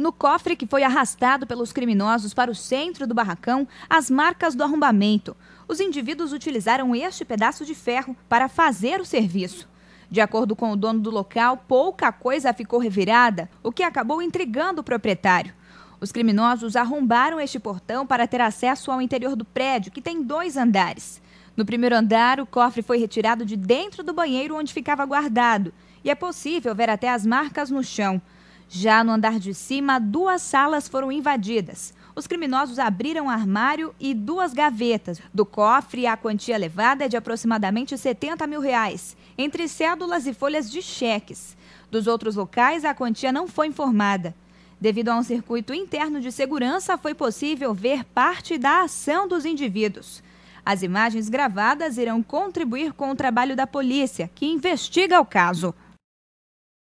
No cofre que foi arrastado pelos criminosos para o centro do barracão, as marcas do arrombamento. Os indivíduos utilizaram este pedaço de ferro para fazer o serviço. De acordo com o dono do local, pouca coisa ficou revirada, o que acabou intrigando o proprietário. Os criminosos arrombaram este portão para ter acesso ao interior do prédio, que tem dois andares. No primeiro andar, o cofre foi retirado de dentro do banheiro onde ficava guardado, e é possível ver até as marcas no chão. Já no andar de cima, duas salas foram invadidas. Os criminosos abriram armário e duas gavetas. Do cofre, a quantia levada é de aproximadamente 70 mil reais, entre cédulas e folhas de cheques. Dos outros locais, a quantia não foi informada. Devido a um circuito interno de segurança, foi possível ver parte da ação dos indivíduos. As imagens gravadas irão contribuir com o trabalho da polícia, que investiga o caso.